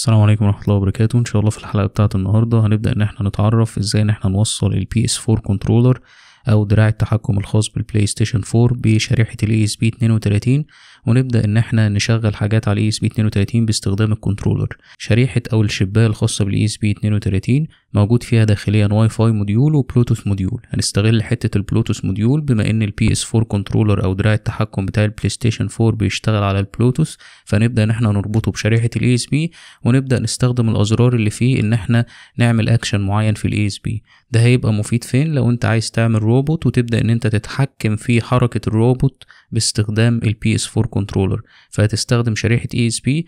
السلام عليكم ورحمة الله وبركاته ان شاء الله في الحلقة بتاعة النهاردة هنبدأ ان احنا نتعرف ازاي ان احنا نوصل البي اس 4 كنترولر او دراع التحكم الخاص بالبلاي ستيشن 4 بشريحة الاي اس بي 32 ونبدأ ان احنا نشغل حاجات على الاي اس بي 32 باستخدام الكنترولر شريحة او الشباية الخاصة بالاي اس بي 32 موجود فيها داخليا واي فاي موديول وبلوتوث موديول هنستغل حتة البلوتوث موديول بما ان البي اس 4 كنترولر او دراع التحكم بتاع البلاي ستيشن 4 بيشتغل على البلوتوث فنبدأ ان احنا نربطه بشريحة الاي اس بي ونبدأ نستخدم الازرار اللي فيه ان احنا نعمل اكشن معين في الاي اس بي ده هيبقى مفيد فين لو انت عايز تعمل روبوت وتبدأ ان انت تتحكم في حركة الروبوت باستخدام البي اس 4 كنترولر فهتستخدم شريحة اي اس بي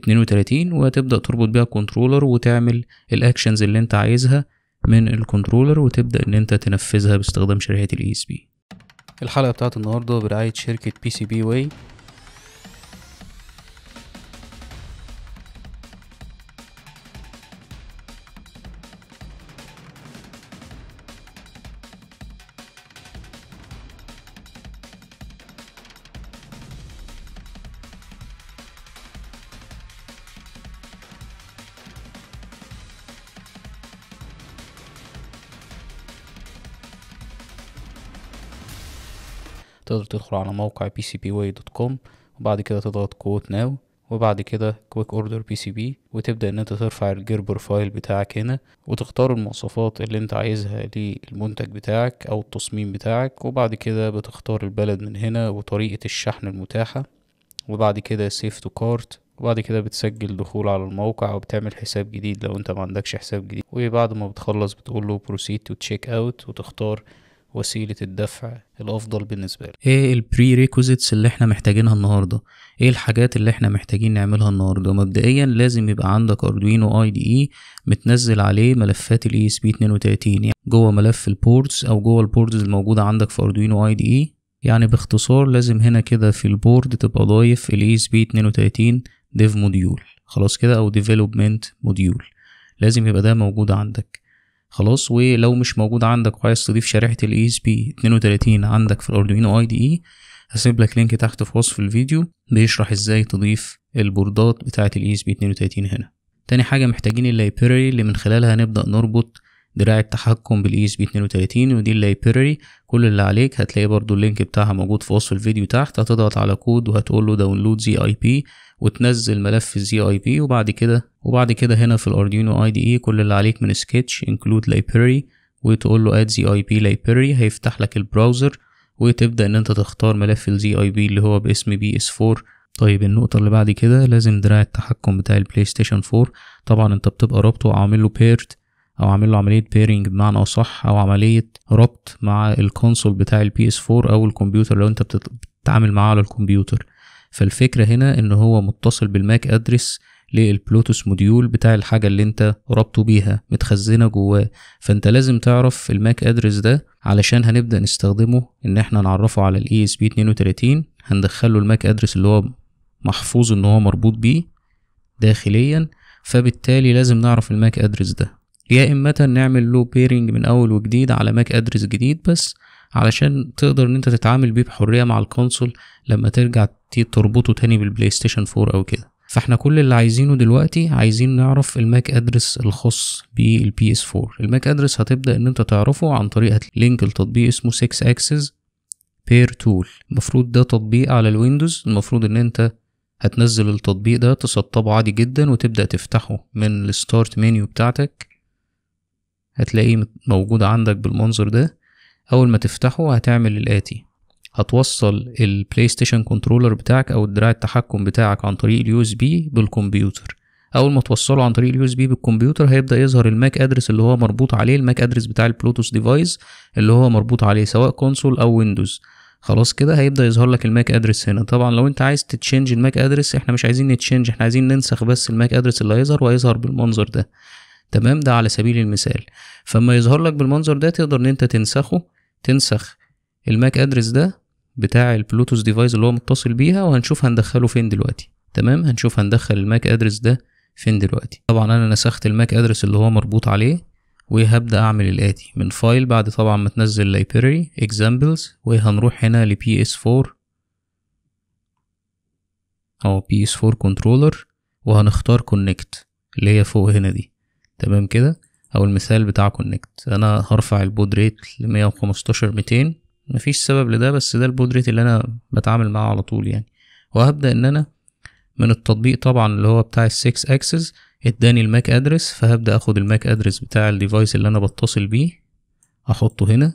32 وتبدأ تربط بيها كنترولر وتعمل الأكشنز اللي أنت عايزها من الكنترولر وتبدأ إن أنت تنفذها باستخدام شريحة اس ESP الحلقة بتاعت النهاردة برعاية شركة بي سي بي واي تقدر تدخل على موقع pcpway.com وبعد كده تضغط كوت ناو وبعد كده كويك اوردر بي سي بي وتبدا ان انت ترفع الجير بروفايل بتاعك هنا وتختار المواصفات اللي انت عايزها للمنتج بتاعك او التصميم بتاعك وبعد كده بتختار البلد من هنا وطريقه الشحن المتاحه وبعد كده سيف تو كارت وبعد كده بتسجل دخول على الموقع وبتعمل حساب جديد لو انت ما عندكش حساب جديد وبعد ما بتخلص بتقول له بروسيد تو تشيك اوت وتختار وسيلة الدفع الأفضل بالنسبة لي إيه البري ريكوزيتس اللي إحنا محتاجينها النهاردة؟ إيه الحاجات اللي إحنا محتاجين نعملها النهاردة؟ مبدئيا لازم يبقى عندك أردوينو أي دي إي متنزل عليه ملفات الإي إس بي 32 يعني جوه ملف البورتس أو جوه البورتس الموجودة عندك في أردوينو أي دي إي يعني باختصار لازم هنا كده في البورد تبقى ضايف الإي إس بي 32 ديف موديول خلاص كده أو ديفلوبمنت موديول لازم يبقى ده موجود عندك خلاص ولو مش موجود عندك وعايز تضيف شريحة الاي ESP 32 عندك في الاردوينو اي دي اي هسيب لك لينك تحت في وصف الفيديو بيشرح ازاي تضيف البوردات بتاعة الاي ESP 32 هنا تاني حاجة محتاجين اللايبراري اللي من خلالها نبدأ نربط دراع التحكم بالاي اس بي 32 ودي اللايبراري كل اللي عليك هتلاقي برضو اللينك بتاعها موجود في وصف الفيديو تحت هتضغط على كود وهتقول له داونلود زي اي بي وتنزل ملف الزي اي بي وبعد كده وبعد كده هنا في الاردوينو اي دي اي e كل اللي عليك من سكتش انكلود لايبراري وتقول له اد زي اي بي لايبراري هيفتح لك البراوزر وتبدا ان انت تختار ملف الزي اي بي اللي هو باسم بي اس 4 طيب النقطة اللي بعد كده لازم دراع التحكم بتاع البلاي ستيشن 4 طبعا انت بتبقى رابطه عامله بيرت او اعمل له عمليه بيرنج بمعنى اصح او عمليه ربط مع الكونسول بتاع البي اس 4 او الكمبيوتر لو انت بتتعامل معاه على الكمبيوتر فالفكره هنا ان هو متصل بالماك ادرس للبلوتوس موديول بتاع الحاجة اللي انت رابطه بيها متخزنة جواه فانت لازم تعرف الماك ادرس ده علشان هنبدأ نستخدمه ان احنا نعرفه على ال ESP32 هندخله الماك ادرس اللي هو محفوظ ان هو مربوط بيه داخليا فبالتالي لازم نعرف الماك ادرس ده يا إما نعمل له بيرنج من أول وجديد على ماك أدرس جديد بس علشان تقدر إن أنت تتعامل بيه بحرية مع الكونسول لما ترجع تربطه تاني بالبلاي ستيشن 4 أو كده فاحنا كل اللي عايزينه دلوقتي عايزين نعرف الماك ادرس الخاص بالبي اس 4 الماك ادرس هتبدا ان انت تعرفه عن طريق لينك لتطبيق اسمه 6 اكسس بير تول المفروض ده تطبيق على الويندوز المفروض ان انت هتنزل التطبيق ده تسطبه عادي جدا وتبدا تفتحه من الستارت منيو بتاعتك هتلاقيه موجود عندك بالمنظر ده أول ما تفتحه هتعمل الآتي هتوصل البلاي ستيشن كنترولر بتاعك أو الدراع التحكم بتاعك عن طريق اليو اس بي بالكمبيوتر أول ما توصله عن طريق اليو اس بي بالكمبيوتر هيبدأ يظهر الماك أدرس اللي هو مربوط عليه الماك أدرس بتاع البلوتوس ديفايس اللي هو مربوط عليه سواء كونسول أو ويندوز خلاص كده هيبدا يظهر لك الماك ادرس هنا طبعا لو انت عايز تتشنج الماك ادرس احنا مش عايزين نتشنج احنا عايزين ننسخ بس الماك ادرس اللي هيظهر وهيظهر بالمنظر ده تمام ده على سبيل المثال فما يظهر لك بالمنظر ده تقدر ان انت تنسخه تنسخ الماك ادرس ده بتاع البلوتوث ديفايس اللي هو متصل بيها وهنشوف هندخله فين دلوقتي تمام هنشوف هندخل الماك ادرس ده فين دلوقتي طبعا انا نسخت الماك ادرس اللي هو مربوط عليه وهبدأ أعمل الآتي من فايل بعد طبعا ما تنزل لايبراري اكزامبلز وهنروح هنا لبي اس 4 او اس PS4 كنترولر وهنختار كونكت اللي هي فوق هنا دي تمام كده او المثال بتاع كونكت انا هرفع البود ريت ل 115 200 مفيش سبب لده بس ده البود ريت اللي انا بتعامل معاه على طول يعني وهبدا ان انا من التطبيق طبعا اللي هو بتاع ال6 اكسس اداني الماك ادرس فهبدا اخد الماك ادرس بتاع الديفايس اللي انا بتصل بيه احطه هنا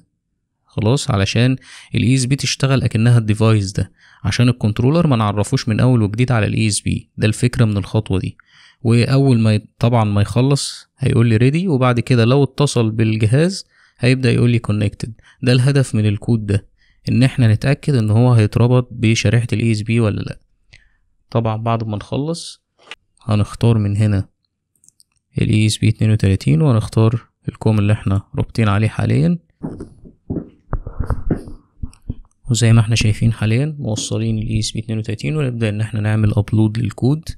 خلاص علشان الاي اس e بي تشتغل اكنها الديفايس ده عشان الكنترولر ما نعرفوش من اول وجديد على الاي اس e بي ده الفكره من الخطوه دي واول ما طبعا ما يخلص هيقول لي ريدي وبعد كده لو اتصل بالجهاز هيبدا يقول لي كونكتد ده الهدف من الكود ده ان احنا نتاكد ان هو هيتربط بشريحه الاي اس بي ولا لا طبعا بعد ما نخلص هنختار من هنا الاي اس بي 32 وهنختار الكوم اللي احنا رابطين عليه حاليا وزي ما احنا شايفين حاليا موصلين الاي اس بي 32 ونبدا ان احنا نعمل ابلود للكود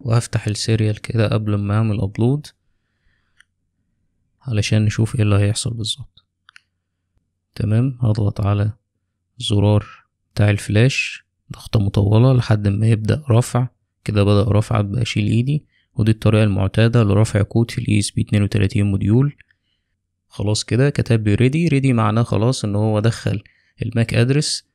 وهفتح السيريال كده قبل ما اعمل ابلود علشان نشوف ايه اللي هيحصل بالظبط تمام هضغط على الزرار بتاع الفلاش ضغطة مطولة لحد ما يبدأ رفع كده بدأ رفع بأشيل ايدي ودي الطريقة المعتادة لرفع كود في الاي اس بي 32 موديول خلاص كده كتب لي ريدي ريدي معناه خلاص ان هو دخل الماك ادرس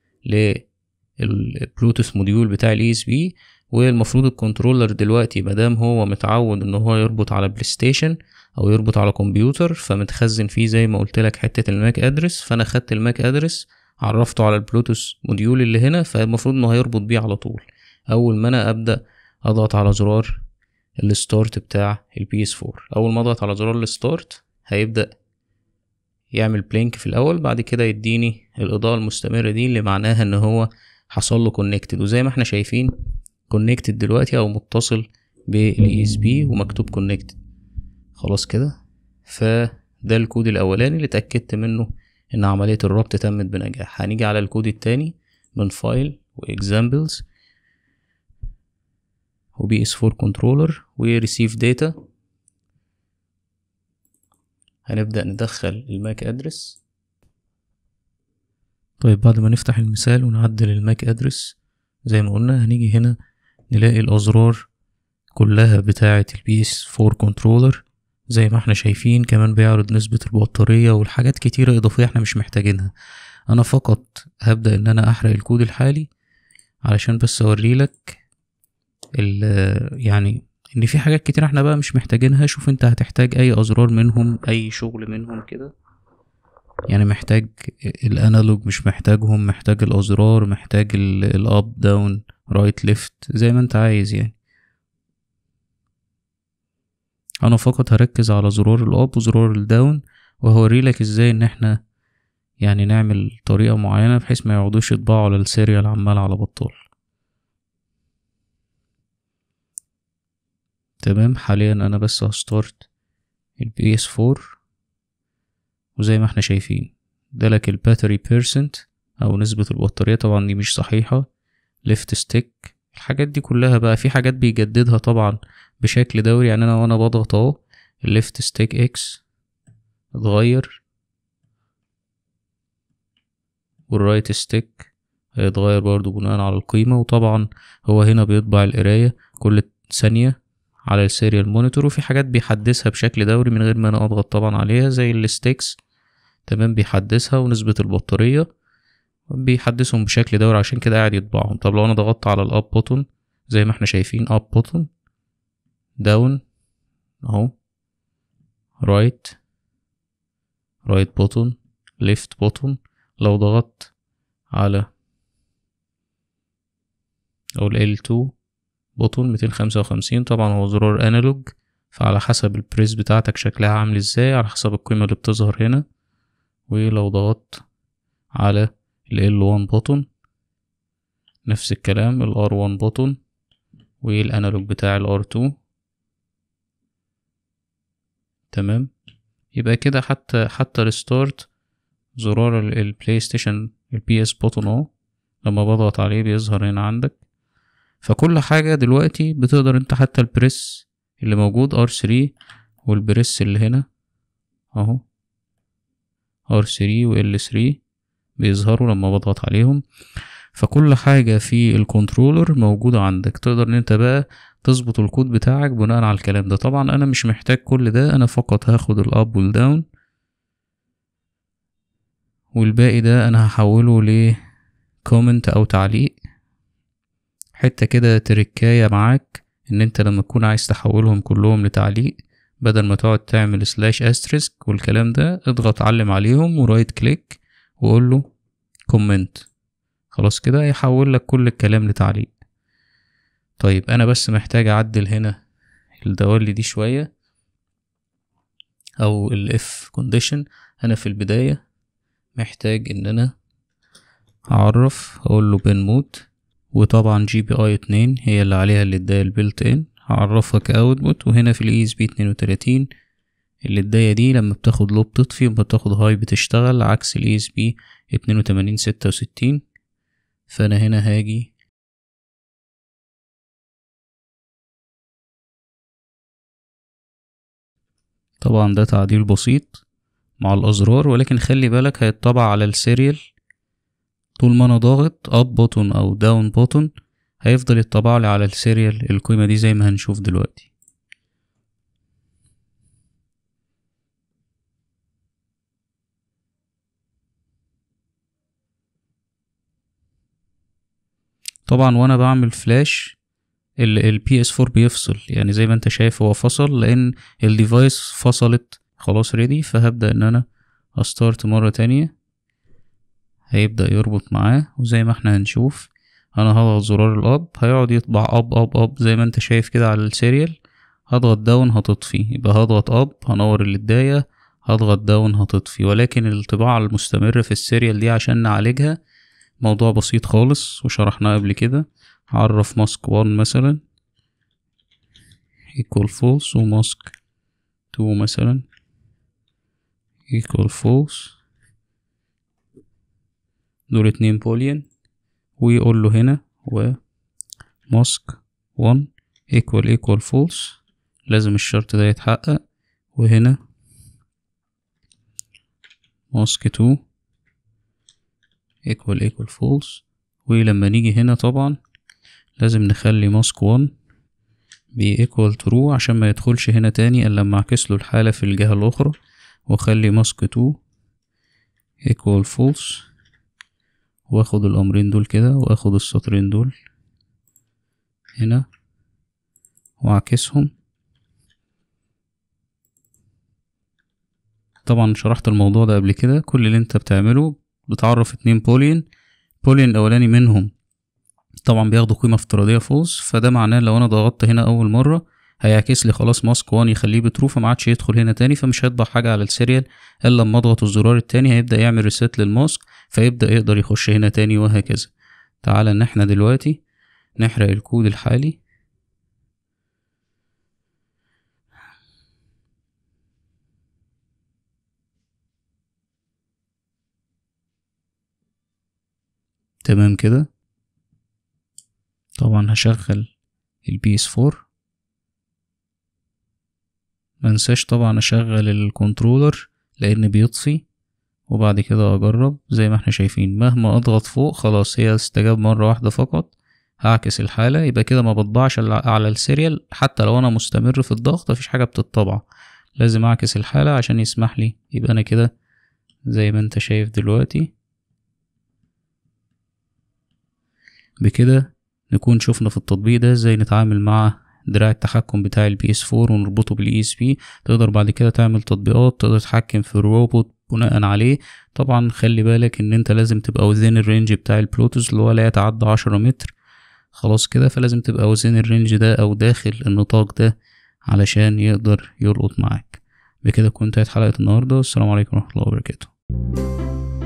للبلوتوث موديول بتاع الاي اس e بي والمفروض الكنترولر دلوقتي مادام هو متعود ان هو يربط على بلاي ستيشن او يربط على كمبيوتر فمتخزن فيه زي ما قلت لك حته الماك ادرس فانا خدت الماك ادرس عرفته على البلوتوس موديول اللي هنا فالمفروض انه هيربط بيه على طول اول ما انا ابدا اضغط على زرار الستارت بتاع البي اس 4 اول ما اضغط على زرار الستارت هيبدا يعمل بلينك في الاول بعد كده يديني الاضاءه المستمره دي اللي معناها ان هو حصل له كونكتد وزي ما احنا شايفين كونكتد دلوقتي او متصل بالاي اس بي ومكتوب كونكتد خلاص كده فده الكود الاولاني اللي اتاكدت منه ان عمليه الربط تمت بنجاح هنيجي على الكود التاني من فايل واكزامبلز وبي اس 4 كنترولر وريسيف داتا هنبدا ندخل الماك ادرس طيب بعد ما نفتح المثال ونعدل الماك ادرس زي ما قلنا هنيجي هنا نلاقي الأزرار كلها بتاعة البي اس فور كنترولر زي ما احنا شايفين كمان بيعرض نسبة البطارية والحاجات كتيرة إضافية احنا مش محتاجينها أنا فقط هبدأ إن أنا أحرق الكود الحالي علشان بس أوريلك يعني إن في حاجات كتير احنا بقى مش محتاجينها شوف انت هتحتاج أي أزرار منهم أي شغل منهم كده يعني محتاج الانالوج مش محتاجهم محتاج الازرار محتاج الاب داون رايت ليفت زي ما انت عايز يعني انا فقط هركز على زرار الاب وزرار الداون وهوريلك ازاي ان احنا يعني نعمل طريقة معينة بحيث ما يقعدوش يطبعوا على السيريال عمال على بطال تمام حاليا انا بس هستارت البي اس 4 وزي ما احنا شايفين لك الباتري بيرسنت أو نسبة البطارية طبعا دي مش صحيحة ليفت ستيك الحاجات دي كلها بقى في حاجات بيجددها طبعا بشكل دوري يعني أنا وأنا بضغط أهو الليفت ستيك إكس اتغير والرايت ستيك هيتغير برضو بناء على القيمة وطبعا هو هنا بيطبع القراية كل ثانية على السيريال مونيتور وفي حاجات بيحدثها بشكل دوري من غير ما أنا أضغط طبعا عليها زي الستيكس تمام بيحدثها ونسبة البطارية بيحدثهم بشكل دوري عشان كده قاعد يطبعهم طب لو انا ضغطت على الاب بوتون زي ما احنا شايفين اب بوتون داون اهو رايت رايت بوتون ليفت بوتون لو ضغطت على او ال 2 بوتون 255 طبعا هو زرار انالوج فعلى حسب البريس بتاعتك شكلها عامل ازاي على حسب القيمة اللي بتظهر هنا ولو ضغطت على ال L1 button نفس الكلام ال R1 button والانالوج بتاع ال R2 تمام يبقى كده حتى حتى الستارت زرار البلاي ستيشن البي اس بوتون اهو لما بضغط عليه بيظهر هنا عندك فكل حاجة دلوقتي بتقدر انت حتى البريس اللي موجود ار 3 والبريس اللي هنا اهو R3 و L3 بيظهروا لما بضغط عليهم فكل حاجة في الكنترولر موجودة عندك تقدر ان انت بقى تظبط الكود بتاعك بناء على الكلام ده طبعا انا مش محتاج كل ده انا فقط هاخد الاب والداون والباقي ده انا هحوله ل كومنت او تعليق حتة كده تركاية معاك ان انت لما تكون عايز تحولهم كلهم لتعليق بدل ما تقعد تعمل سلاش استرسك والكلام ده اضغط علم عليهم ورايت كليك وقول له كومنت خلاص كده يحول لك كل الكلام لتعليق طيب انا بس محتاج اعدل هنا الدوالي دي شوية او الاف كونديشن انا في البداية محتاج ان انا اعرف اقول له بين مود وطبعا جي بي اي اتنين هي اللي عليها اللي اداها البيلت ان هعرفها كاوتبوت وهنا في الاي اس بي 32 الداية دي لما بتاخد لو بتطفي وما بتاخد هاي بتشتغل عكس الاي اس بي 82 66 فانا هنا هاجي طبعا ده تعديل بسيط مع الازرار ولكن خلي بالك هيتطبع على السيريال طول ما انا ضاغط اب بوتون او داون بوتون هيفضل يطبع لي على السيريال القيمة دي زي ما هنشوف دلوقتي طبعا وانا بعمل فلاش ال ps 4 بيفصل يعني زي ما انت شايف هو فصل لان الديفايس فصلت خلاص ريدي فهبدأ ان انا استارت مرة تانية هيبدأ يربط معاه وزي ما احنا هنشوف انا هضغط زرار الاب هيقعد يطبع اب اب اب زي ما انت شايف كده على السيريال هضغط داون هتطفي يبقى هضغط اب هنور الداية هضغط داون هتطفي ولكن الطباعة المستمرة في السيريال دي عشان نعالجها موضوع بسيط خالص وشرحناه قبل كده هعرف ماسك 1 مثلا equal false وماسك 2 مثلا equal false دول اتنين بوليان ويقول له هنا و ماسك 1 equal equal false لازم الشرط ده يتحقق وهنا ماسك 2 equal equal false ولما نيجي هنا طبعا لازم نخلي ماسك 1 بي equal true عشان ما يدخلش هنا تاني الا لما اعكس له الحالة في الجهة الاخرى واخلي ماسك 2 equal false واخد الامرين دول كده واخد السطرين دول هنا واعكسهم طبعا شرحت الموضوع ده قبل كده كل اللي انت بتعمله بتعرف اتنين بولين بولين الاولاني منهم طبعا بياخدوا قيمة افتراضية فوز فده معناه لو انا ضغطت هنا اول مرة هيعكس لي خلاص ماسك وان يخليه بترو فما عادش يدخل هنا تاني فمش هيطبع حاجة على السيريال الا لما اضغط الزرار التاني هيبدأ يعمل ريسيت للماسك فيبدأ يقدر يخش هنا تاني وهكذا تعالى ان احنا دلوقتي نحرق الكود الحالي تمام كده طبعا هشغل البي اس 4 منساش طبعا اشغل الكنترولر لان بيطفي وبعد كده أجرب زي ما احنا شايفين مهما أضغط فوق خلاص هي استجاب مرة واحدة فقط هعكس الحالة يبقى كده ما بطبعش على السيريال حتى لو أنا مستمر في الضغط مفيش حاجة بتطبع لازم أعكس الحالة عشان يسمح لي يبقى أنا كده زي ما انت شايف دلوقتي بكده نكون شفنا في التطبيق ده ازاي نتعامل مع دراع التحكم بتاع البي اس 4 ونربطه بالاي اس e بي تقدر بعد كده تعمل تطبيقات تقدر تتحكم في الروبوت بناء عليه طبعا خلي بالك ان انت لازم تبقى وزين الرينج بتاع البلوتوس اللي هو لا يتعدى عشرة متر خلاص كده فلازم تبقى وزين الرينج ده او داخل النطاق ده علشان يقدر يلقط معاك بكده كنت انتهت حلقة النهاردة والسلام عليكم ورحمة الله وبركاته